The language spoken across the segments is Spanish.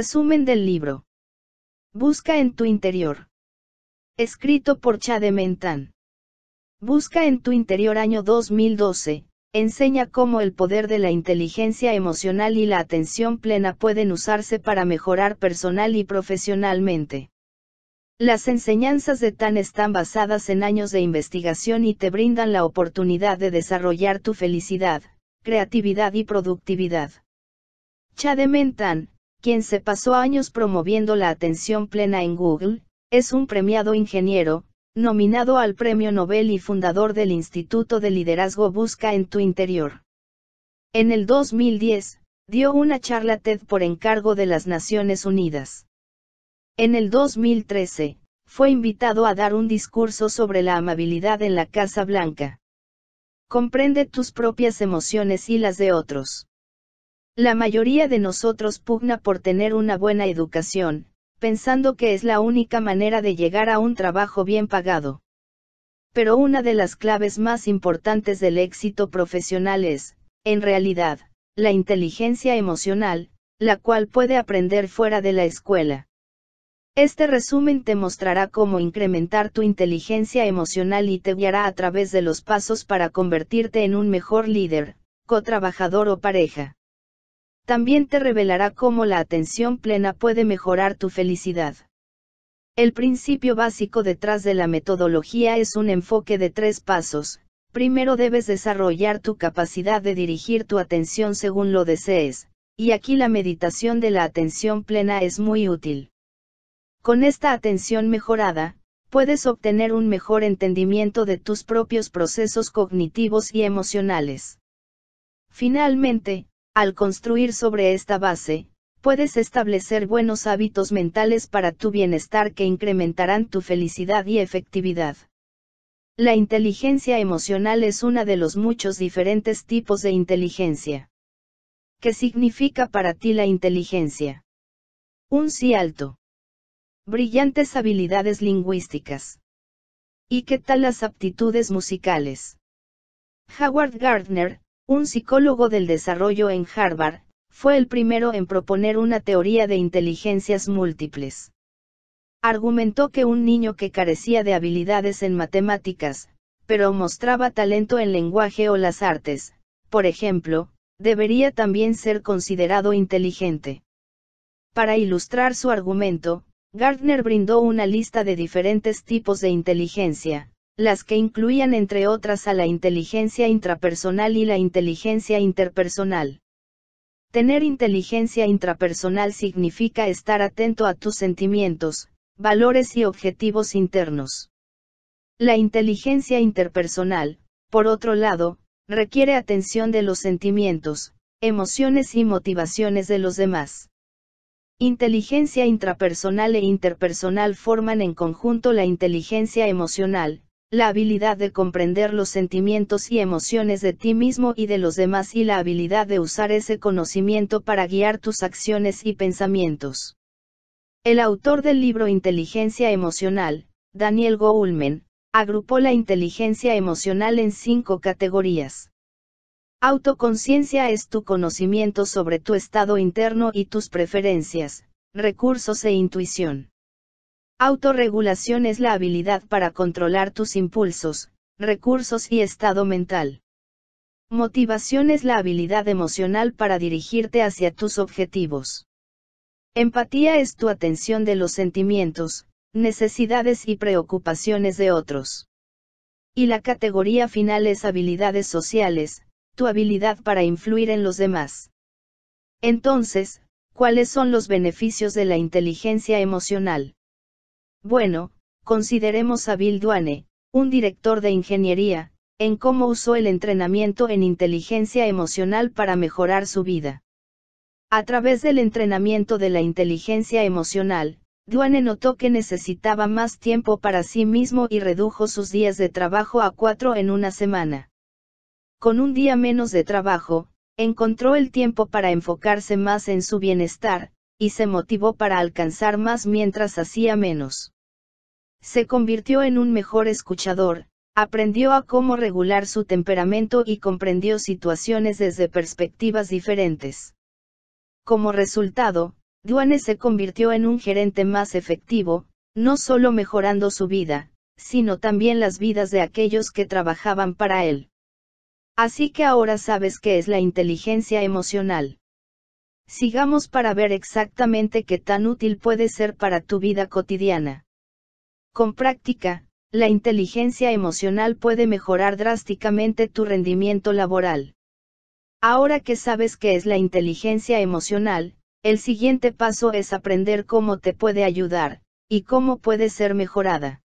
Resumen del libro. Busca en tu interior. Escrito por Chade Mentan. Busca en tu interior año 2012, enseña cómo el poder de la inteligencia emocional y la atención plena pueden usarse para mejorar personal y profesionalmente. Las enseñanzas de TAN están basadas en años de investigación y te brindan la oportunidad de desarrollar tu felicidad, creatividad y productividad. Chade Mentan, quien se pasó años promoviendo la atención plena en Google, es un premiado ingeniero, nominado al Premio Nobel y fundador del Instituto de Liderazgo Busca en tu Interior. En el 2010, dio una charla TED por encargo de las Naciones Unidas. En el 2013, fue invitado a dar un discurso sobre la amabilidad en la Casa Blanca. Comprende tus propias emociones y las de otros. La mayoría de nosotros pugna por tener una buena educación, pensando que es la única manera de llegar a un trabajo bien pagado. Pero una de las claves más importantes del éxito profesional es, en realidad, la inteligencia emocional, la cual puede aprender fuera de la escuela. Este resumen te mostrará cómo incrementar tu inteligencia emocional y te guiará a través de los pasos para convertirte en un mejor líder, co-trabajador o pareja también te revelará cómo la atención plena puede mejorar tu felicidad. El principio básico detrás de la metodología es un enfoque de tres pasos. Primero debes desarrollar tu capacidad de dirigir tu atención según lo desees, y aquí la meditación de la atención plena es muy útil. Con esta atención mejorada, puedes obtener un mejor entendimiento de tus propios procesos cognitivos y emocionales. Finalmente, al construir sobre esta base, puedes establecer buenos hábitos mentales para tu bienestar que incrementarán tu felicidad y efectividad. La inteligencia emocional es una de los muchos diferentes tipos de inteligencia. ¿Qué significa para ti la inteligencia? Un sí alto. Brillantes habilidades lingüísticas. ¿Y qué tal las aptitudes musicales? Howard Gardner, un psicólogo del desarrollo en Harvard, fue el primero en proponer una teoría de inteligencias múltiples. Argumentó que un niño que carecía de habilidades en matemáticas, pero mostraba talento en lenguaje o las artes, por ejemplo, debería también ser considerado inteligente. Para ilustrar su argumento, Gardner brindó una lista de diferentes tipos de inteligencia, las que incluían entre otras a la inteligencia intrapersonal y la inteligencia interpersonal. Tener inteligencia intrapersonal significa estar atento a tus sentimientos, valores y objetivos internos. La inteligencia interpersonal, por otro lado, requiere atención de los sentimientos, emociones y motivaciones de los demás. Inteligencia intrapersonal e interpersonal forman en conjunto la inteligencia emocional, la habilidad de comprender los sentimientos y emociones de ti mismo y de los demás y la habilidad de usar ese conocimiento para guiar tus acciones y pensamientos. El autor del libro Inteligencia Emocional, Daniel Goulman, agrupó la inteligencia emocional en cinco categorías. Autoconciencia es tu conocimiento sobre tu estado interno y tus preferencias, recursos e intuición. Autorregulación es la habilidad para controlar tus impulsos, recursos y estado mental. Motivación es la habilidad emocional para dirigirte hacia tus objetivos. Empatía es tu atención de los sentimientos, necesidades y preocupaciones de otros. Y la categoría final es habilidades sociales, tu habilidad para influir en los demás. Entonces, ¿cuáles son los beneficios de la inteligencia emocional? Bueno, consideremos a Bill Duane, un director de ingeniería, en cómo usó el entrenamiento en inteligencia emocional para mejorar su vida. A través del entrenamiento de la inteligencia emocional, Duane notó que necesitaba más tiempo para sí mismo y redujo sus días de trabajo a cuatro en una semana. Con un día menos de trabajo, encontró el tiempo para enfocarse más en su bienestar, y se motivó para alcanzar más mientras hacía menos. Se convirtió en un mejor escuchador, aprendió a cómo regular su temperamento y comprendió situaciones desde perspectivas diferentes. Como resultado, Duane se convirtió en un gerente más efectivo, no solo mejorando su vida, sino también las vidas de aquellos que trabajaban para él. Así que ahora sabes qué es la inteligencia emocional. Sigamos para ver exactamente qué tan útil puede ser para tu vida cotidiana. Con práctica, la inteligencia emocional puede mejorar drásticamente tu rendimiento laboral. Ahora que sabes qué es la inteligencia emocional, el siguiente paso es aprender cómo te puede ayudar, y cómo puede ser mejorada.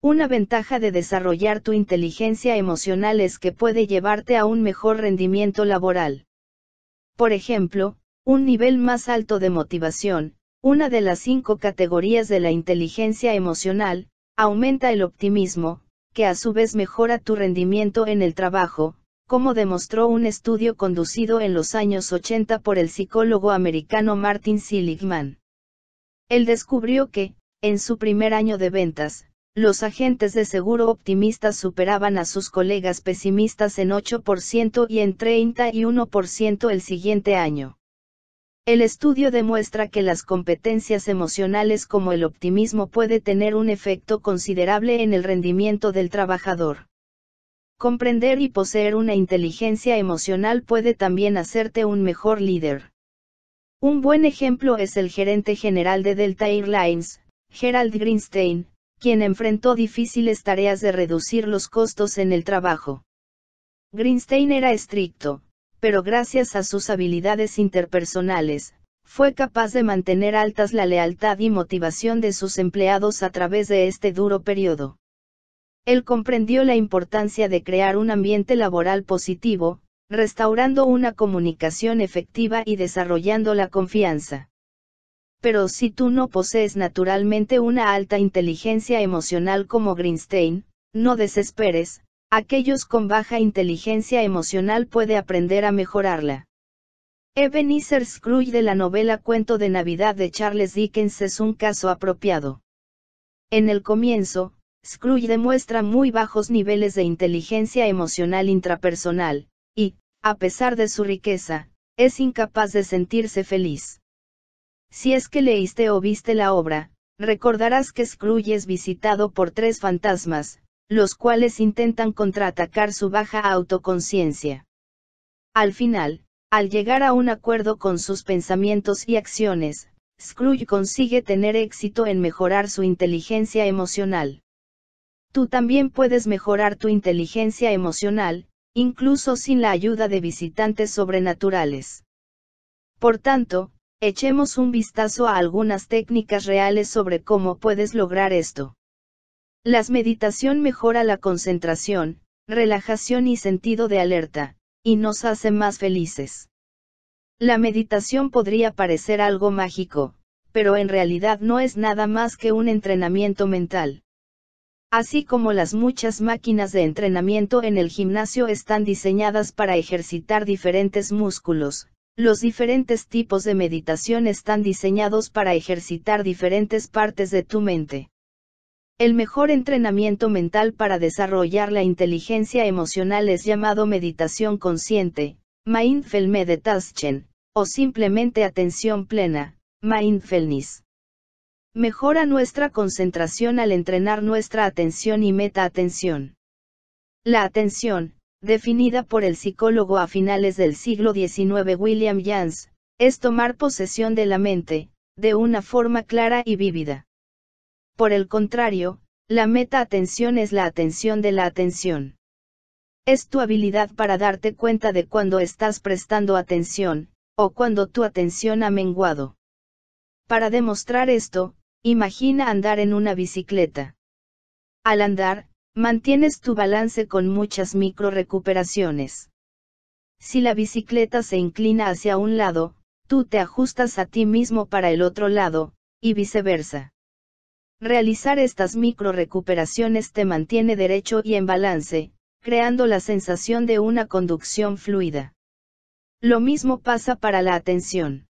Una ventaja de desarrollar tu inteligencia emocional es que puede llevarte a un mejor rendimiento laboral. Por ejemplo, un nivel más alto de motivación, una de las cinco categorías de la inteligencia emocional, aumenta el optimismo, que a su vez mejora tu rendimiento en el trabajo, como demostró un estudio conducido en los años 80 por el psicólogo americano Martin Seligman. Él descubrió que, en su primer año de ventas, los agentes de seguro optimistas superaban a sus colegas pesimistas en 8% y en 31% el siguiente año. El estudio demuestra que las competencias emocionales como el optimismo puede tener un efecto considerable en el rendimiento del trabajador. Comprender y poseer una inteligencia emocional puede también hacerte un mejor líder. Un buen ejemplo es el gerente general de Delta Airlines, Gerald Greenstein, quien enfrentó difíciles tareas de reducir los costos en el trabajo. Greenstein era estricto, pero gracias a sus habilidades interpersonales, fue capaz de mantener altas la lealtad y motivación de sus empleados a través de este duro periodo. Él comprendió la importancia de crear un ambiente laboral positivo, restaurando una comunicación efectiva y desarrollando la confianza. Pero si tú no posees naturalmente una alta inteligencia emocional como Greenstein, no desesperes, aquellos con baja inteligencia emocional puede aprender a mejorarla. Ebenezer Scrooge de la novela Cuento de Navidad de Charles Dickens es un caso apropiado. En el comienzo, Scrooge demuestra muy bajos niveles de inteligencia emocional intrapersonal, y, a pesar de su riqueza, es incapaz de sentirse feliz. Si es que leíste o viste la obra, recordarás que Scrooge es visitado por tres fantasmas, los cuales intentan contraatacar su baja autoconciencia. Al final, al llegar a un acuerdo con sus pensamientos y acciones, Scrooge consigue tener éxito en mejorar su inteligencia emocional. Tú también puedes mejorar tu inteligencia emocional, incluso sin la ayuda de visitantes sobrenaturales. Por tanto, echemos un vistazo a algunas técnicas reales sobre cómo puedes lograr esto. Las meditación mejora la concentración, relajación y sentido de alerta, y nos hace más felices. La meditación podría parecer algo mágico, pero en realidad no es nada más que un entrenamiento mental. Así como las muchas máquinas de entrenamiento en el gimnasio están diseñadas para ejercitar diferentes músculos, los diferentes tipos de meditación están diseñados para ejercitar diferentes partes de tu mente. El mejor entrenamiento mental para desarrollar la inteligencia emocional es llamado meditación consciente, mindful meditation, o simplemente atención plena, mindfulness. Mejora nuestra concentración al entrenar nuestra atención y meta-atención. La atención, definida por el psicólogo a finales del siglo XIX William Jans, es tomar posesión de la mente, de una forma clara y vívida. Por el contrario, la meta-atención es la atención de la atención. Es tu habilidad para darte cuenta de cuando estás prestando atención, o cuando tu atención ha menguado. Para demostrar esto, imagina andar en una bicicleta. Al andar, mantienes tu balance con muchas micro recuperaciones. Si la bicicleta se inclina hacia un lado, tú te ajustas a ti mismo para el otro lado, y viceversa. Realizar estas micro recuperaciones te mantiene derecho y en balance, creando la sensación de una conducción fluida. Lo mismo pasa para la atención.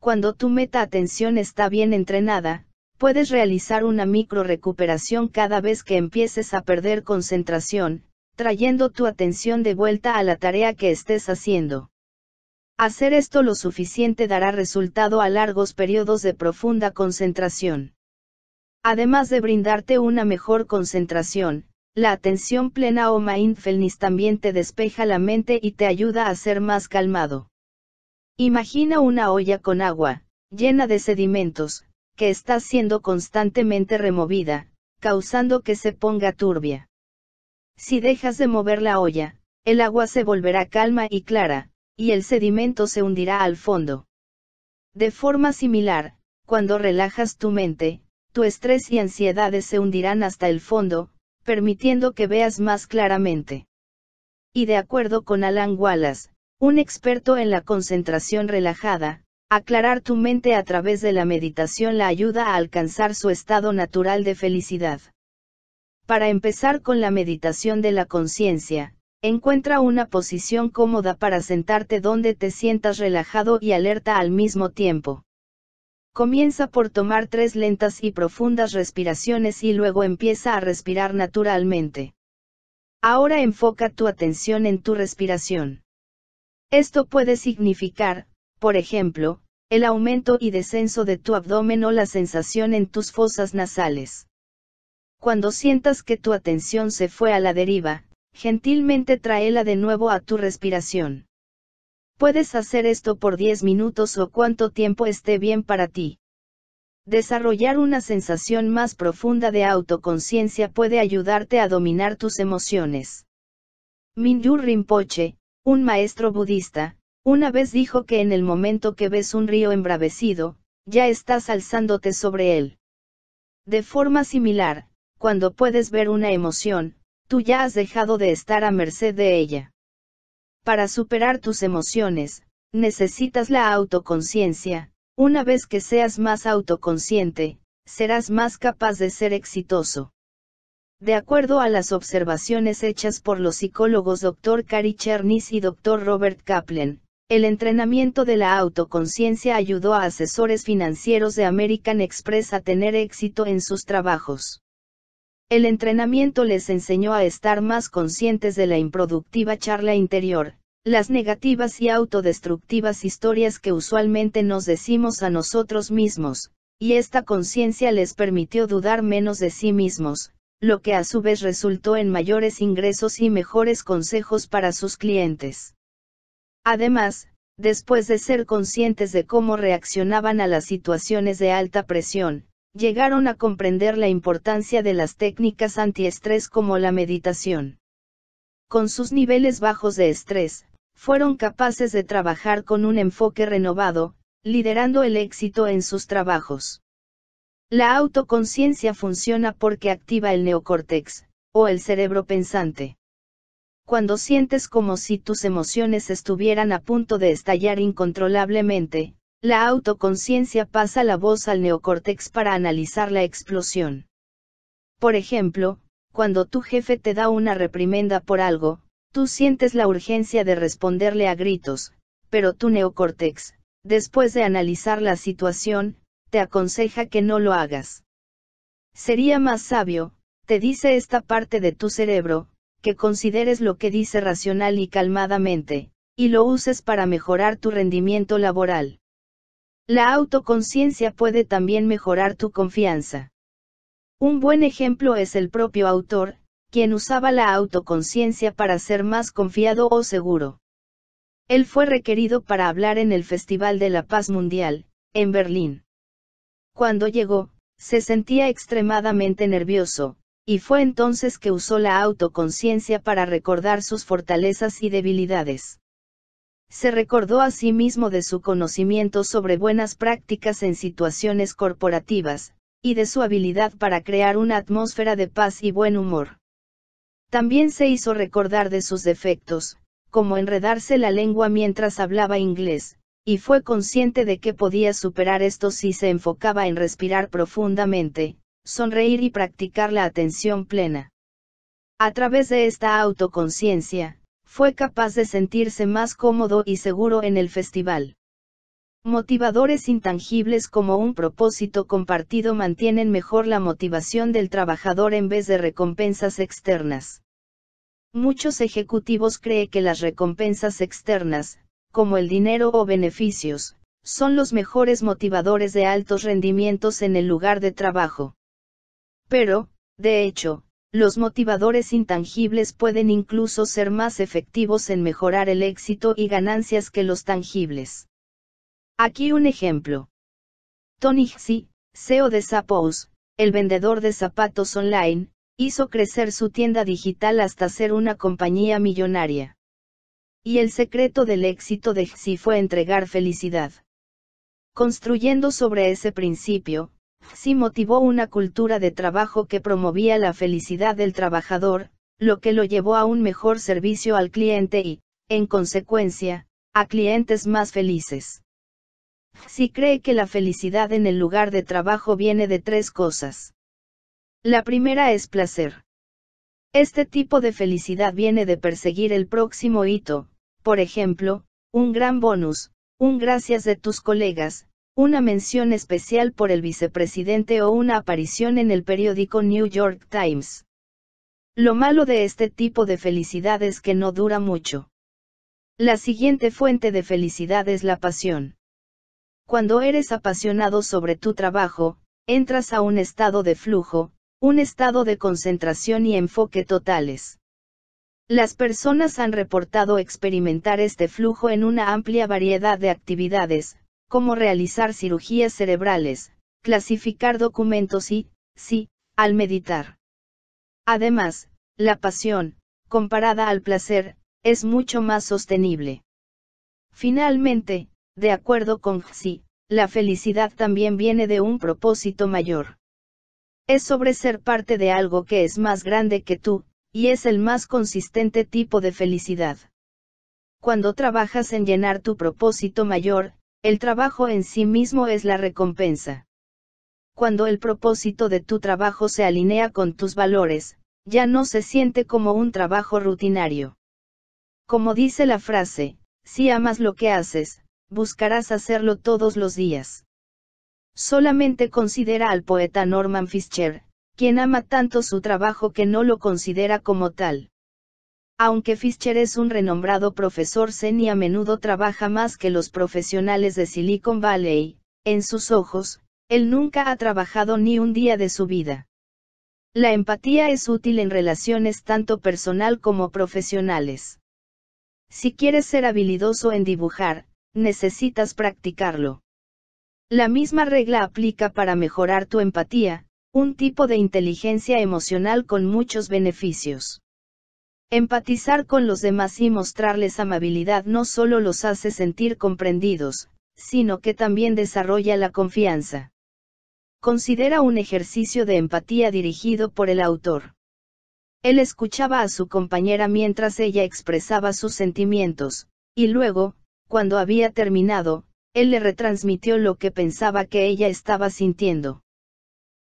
Cuando tu meta atención está bien entrenada, puedes realizar una micro recuperación cada vez que empieces a perder concentración, trayendo tu atención de vuelta a la tarea que estés haciendo. Hacer esto lo suficiente dará resultado a largos periodos de profunda concentración. Además de brindarte una mejor concentración, la atención plena o oh mindfulness también te despeja la mente y te ayuda a ser más calmado. Imagina una olla con agua, llena de sedimentos, que está siendo constantemente removida, causando que se ponga turbia. Si dejas de mover la olla, el agua se volverá calma y clara, y el sedimento se hundirá al fondo. De forma similar, cuando relajas tu mente, tu estrés y ansiedades se hundirán hasta el fondo, permitiendo que veas más claramente. Y de acuerdo con Alan Wallace, un experto en la concentración relajada, aclarar tu mente a través de la meditación la ayuda a alcanzar su estado natural de felicidad. Para empezar con la meditación de la conciencia, encuentra una posición cómoda para sentarte donde te sientas relajado y alerta al mismo tiempo. Comienza por tomar tres lentas y profundas respiraciones y luego empieza a respirar naturalmente. Ahora enfoca tu atención en tu respiración. Esto puede significar, por ejemplo, el aumento y descenso de tu abdomen o la sensación en tus fosas nasales. Cuando sientas que tu atención se fue a la deriva, gentilmente tráela de nuevo a tu respiración. Puedes hacer esto por 10 minutos o cuánto tiempo esté bien para ti. Desarrollar una sensación más profunda de autoconciencia puede ayudarte a dominar tus emociones. Mingyur Rinpoche, un maestro budista, una vez dijo que en el momento que ves un río embravecido, ya estás alzándote sobre él. De forma similar, cuando puedes ver una emoción, tú ya has dejado de estar a merced de ella. Para superar tus emociones, necesitas la autoconciencia. Una vez que seas más autoconsciente, serás más capaz de ser exitoso. De acuerdo a las observaciones hechas por los psicólogos Dr. Cary Chernis y Dr. Robert Kaplan, el entrenamiento de la autoconciencia ayudó a asesores financieros de American Express a tener éxito en sus trabajos. El entrenamiento les enseñó a estar más conscientes de la improductiva charla interior, las negativas y autodestructivas historias que usualmente nos decimos a nosotros mismos, y esta conciencia les permitió dudar menos de sí mismos, lo que a su vez resultó en mayores ingresos y mejores consejos para sus clientes. Además, después de ser conscientes de cómo reaccionaban a las situaciones de alta presión, llegaron a comprender la importancia de las técnicas antiestrés como la meditación. Con sus niveles bajos de estrés, fueron capaces de trabajar con un enfoque renovado, liderando el éxito en sus trabajos. La autoconciencia funciona porque activa el neocórtex, o el cerebro pensante. Cuando sientes como si tus emociones estuvieran a punto de estallar incontrolablemente, la autoconciencia pasa la voz al neocórtex para analizar la explosión. Por ejemplo, cuando tu jefe te da una reprimenda por algo, tú sientes la urgencia de responderle a gritos, pero tu neocórtex, después de analizar la situación, te aconseja que no lo hagas. Sería más sabio, te dice esta parte de tu cerebro, que consideres lo que dice racional y calmadamente, y lo uses para mejorar tu rendimiento laboral. La autoconciencia puede también mejorar tu confianza. Un buen ejemplo es el propio autor, quien usaba la autoconciencia para ser más confiado o seguro. Él fue requerido para hablar en el Festival de la Paz Mundial, en Berlín. Cuando llegó, se sentía extremadamente nervioso, y fue entonces que usó la autoconciencia para recordar sus fortalezas y debilidades se recordó a sí mismo de su conocimiento sobre buenas prácticas en situaciones corporativas, y de su habilidad para crear una atmósfera de paz y buen humor. También se hizo recordar de sus defectos, como enredarse la lengua mientras hablaba inglés, y fue consciente de que podía superar esto si se enfocaba en respirar profundamente, sonreír y practicar la atención plena. A través de esta autoconciencia, fue capaz de sentirse más cómodo y seguro en el festival. Motivadores intangibles como un propósito compartido mantienen mejor la motivación del trabajador en vez de recompensas externas. Muchos ejecutivos creen que las recompensas externas, como el dinero o beneficios, son los mejores motivadores de altos rendimientos en el lugar de trabajo. Pero, de hecho, los motivadores intangibles pueden incluso ser más efectivos en mejorar el éxito y ganancias que los tangibles. Aquí un ejemplo. Tony Hsieh, CEO de Zappos, el vendedor de zapatos online, hizo crecer su tienda digital hasta ser una compañía millonaria. Y el secreto del éxito de Hsieh fue entregar felicidad. Construyendo sobre ese principio, si motivó una cultura de trabajo que promovía la felicidad del trabajador, lo que lo llevó a un mejor servicio al cliente y, en consecuencia, a clientes más felices. Si cree que la felicidad en el lugar de trabajo viene de tres cosas. La primera es placer. Este tipo de felicidad viene de perseguir el próximo hito, por ejemplo, un gran bonus, un gracias de tus colegas, una mención especial por el vicepresidente o una aparición en el periódico New York Times. Lo malo de este tipo de felicidad es que no dura mucho. La siguiente fuente de felicidad es la pasión. Cuando eres apasionado sobre tu trabajo, entras a un estado de flujo, un estado de concentración y enfoque totales. Las personas han reportado experimentar este flujo en una amplia variedad de actividades, cómo realizar cirugías cerebrales, clasificar documentos y, sí, al meditar. Además, la pasión, comparada al placer, es mucho más sostenible. Finalmente, de acuerdo con sí, la felicidad también viene de un propósito mayor. Es sobre ser parte de algo que es más grande que tú, y es el más consistente tipo de felicidad. Cuando trabajas en llenar tu propósito mayor, el trabajo en sí mismo es la recompensa. Cuando el propósito de tu trabajo se alinea con tus valores, ya no se siente como un trabajo rutinario. Como dice la frase, si amas lo que haces, buscarás hacerlo todos los días. Solamente considera al poeta Norman Fischer, quien ama tanto su trabajo que no lo considera como tal. Aunque Fischer es un renombrado profesor zen y a menudo trabaja más que los profesionales de Silicon Valley, en sus ojos, él nunca ha trabajado ni un día de su vida. La empatía es útil en relaciones tanto personal como profesionales. Si quieres ser habilidoso en dibujar, necesitas practicarlo. La misma regla aplica para mejorar tu empatía, un tipo de inteligencia emocional con muchos beneficios. Empatizar con los demás y mostrarles amabilidad no solo los hace sentir comprendidos, sino que también desarrolla la confianza. Considera un ejercicio de empatía dirigido por el autor. Él escuchaba a su compañera mientras ella expresaba sus sentimientos, y luego, cuando había terminado, él le retransmitió lo que pensaba que ella estaba sintiendo.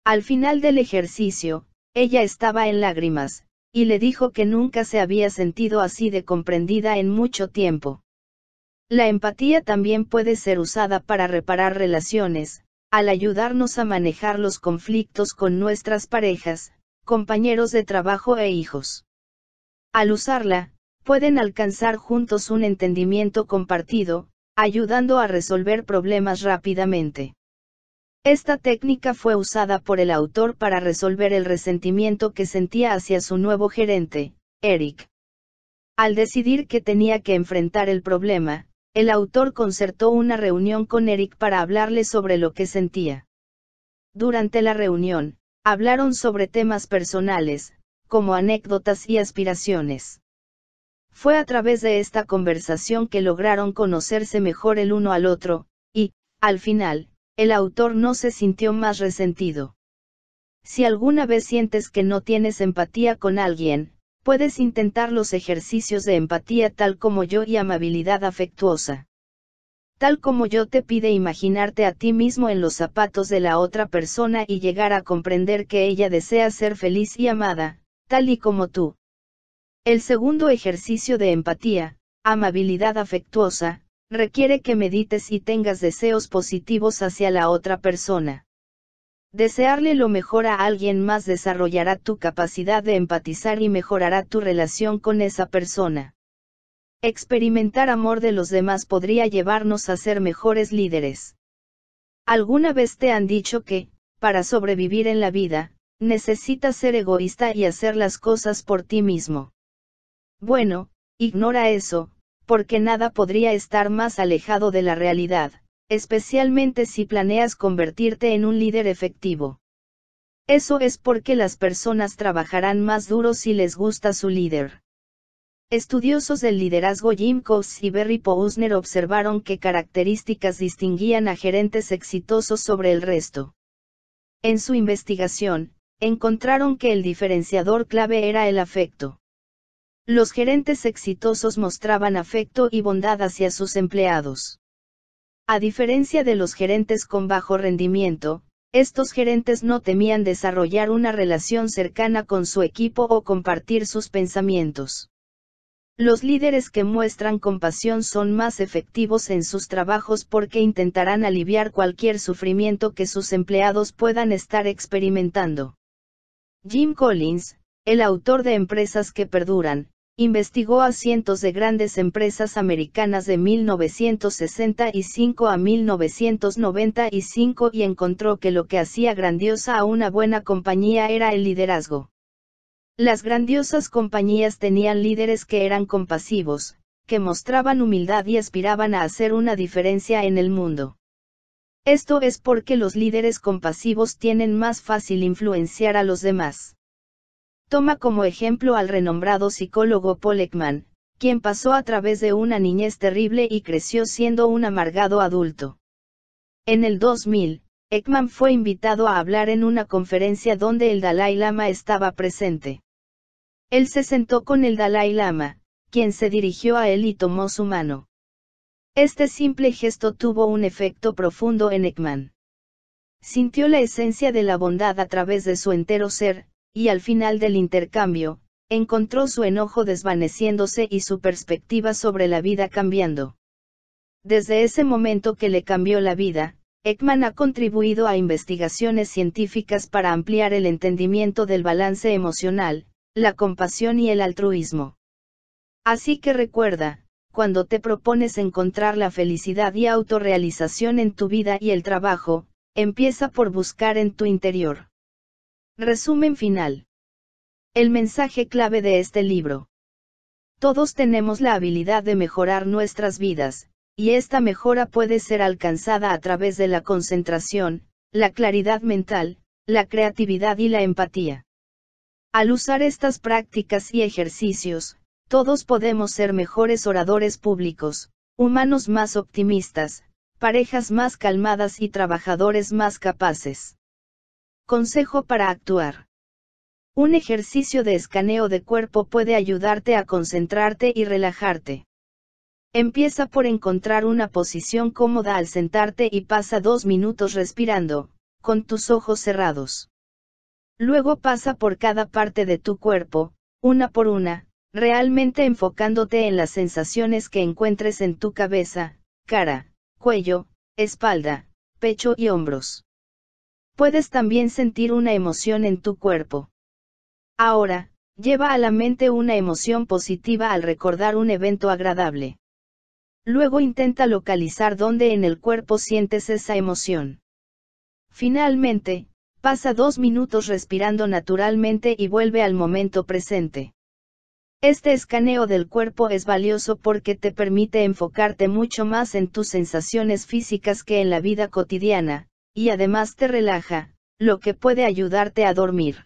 Al final del ejercicio, ella estaba en lágrimas, y le dijo que nunca se había sentido así de comprendida en mucho tiempo. La empatía también puede ser usada para reparar relaciones, al ayudarnos a manejar los conflictos con nuestras parejas, compañeros de trabajo e hijos. Al usarla, pueden alcanzar juntos un entendimiento compartido, ayudando a resolver problemas rápidamente. Esta técnica fue usada por el autor para resolver el resentimiento que sentía hacia su nuevo gerente, Eric. Al decidir que tenía que enfrentar el problema, el autor concertó una reunión con Eric para hablarle sobre lo que sentía. Durante la reunión, hablaron sobre temas personales, como anécdotas y aspiraciones. Fue a través de esta conversación que lograron conocerse mejor el uno al otro, y, al final, el autor no se sintió más resentido. Si alguna vez sientes que no tienes empatía con alguien, puedes intentar los ejercicios de empatía tal como yo y amabilidad afectuosa. Tal como yo te pide imaginarte a ti mismo en los zapatos de la otra persona y llegar a comprender que ella desea ser feliz y amada, tal y como tú. El segundo ejercicio de empatía, amabilidad afectuosa, requiere que medites y tengas deseos positivos hacia la otra persona. Desearle lo mejor a alguien más desarrollará tu capacidad de empatizar y mejorará tu relación con esa persona. Experimentar amor de los demás podría llevarnos a ser mejores líderes. ¿Alguna vez te han dicho que, para sobrevivir en la vida, necesitas ser egoísta y hacer las cosas por ti mismo? Bueno, ignora eso, porque nada podría estar más alejado de la realidad, especialmente si planeas convertirte en un líder efectivo. Eso es porque las personas trabajarán más duro si les gusta su líder. Estudiosos del liderazgo Jim Cox y Barry Posner observaron qué características distinguían a gerentes exitosos sobre el resto. En su investigación, encontraron que el diferenciador clave era el afecto los gerentes exitosos mostraban afecto y bondad hacia sus empleados. A diferencia de los gerentes con bajo rendimiento, estos gerentes no temían desarrollar una relación cercana con su equipo o compartir sus pensamientos. Los líderes que muestran compasión son más efectivos en sus trabajos porque intentarán aliviar cualquier sufrimiento que sus empleados puedan estar experimentando. Jim Collins, el autor de Empresas que Perduran, Investigó a cientos de grandes empresas americanas de 1965 a 1995 y encontró que lo que hacía grandiosa a una buena compañía era el liderazgo. Las grandiosas compañías tenían líderes que eran compasivos, que mostraban humildad y aspiraban a hacer una diferencia en el mundo. Esto es porque los líderes compasivos tienen más fácil influenciar a los demás. Toma como ejemplo al renombrado psicólogo Paul Ekman, quien pasó a través de una niñez terrible y creció siendo un amargado adulto. En el 2000, Ekman fue invitado a hablar en una conferencia donde el Dalai Lama estaba presente. Él se sentó con el Dalai Lama, quien se dirigió a él y tomó su mano. Este simple gesto tuvo un efecto profundo en Ekman. Sintió la esencia de la bondad a través de su entero ser, y al final del intercambio, encontró su enojo desvaneciéndose y su perspectiva sobre la vida cambiando. Desde ese momento que le cambió la vida, Ekman ha contribuido a investigaciones científicas para ampliar el entendimiento del balance emocional, la compasión y el altruismo. Así que recuerda, cuando te propones encontrar la felicidad y autorrealización en tu vida y el trabajo, empieza por buscar en tu interior. Resumen final. El mensaje clave de este libro. Todos tenemos la habilidad de mejorar nuestras vidas, y esta mejora puede ser alcanzada a través de la concentración, la claridad mental, la creatividad y la empatía. Al usar estas prácticas y ejercicios, todos podemos ser mejores oradores públicos, humanos más optimistas, parejas más calmadas y trabajadores más capaces. Consejo para actuar. Un ejercicio de escaneo de cuerpo puede ayudarte a concentrarte y relajarte. Empieza por encontrar una posición cómoda al sentarte y pasa dos minutos respirando, con tus ojos cerrados. Luego pasa por cada parte de tu cuerpo, una por una, realmente enfocándote en las sensaciones que encuentres en tu cabeza, cara, cuello, espalda, pecho y hombros puedes también sentir una emoción en tu cuerpo. Ahora, lleva a la mente una emoción positiva al recordar un evento agradable. Luego intenta localizar dónde en el cuerpo sientes esa emoción. Finalmente, pasa dos minutos respirando naturalmente y vuelve al momento presente. Este escaneo del cuerpo es valioso porque te permite enfocarte mucho más en tus sensaciones físicas que en la vida cotidiana, y además te relaja, lo que puede ayudarte a dormir.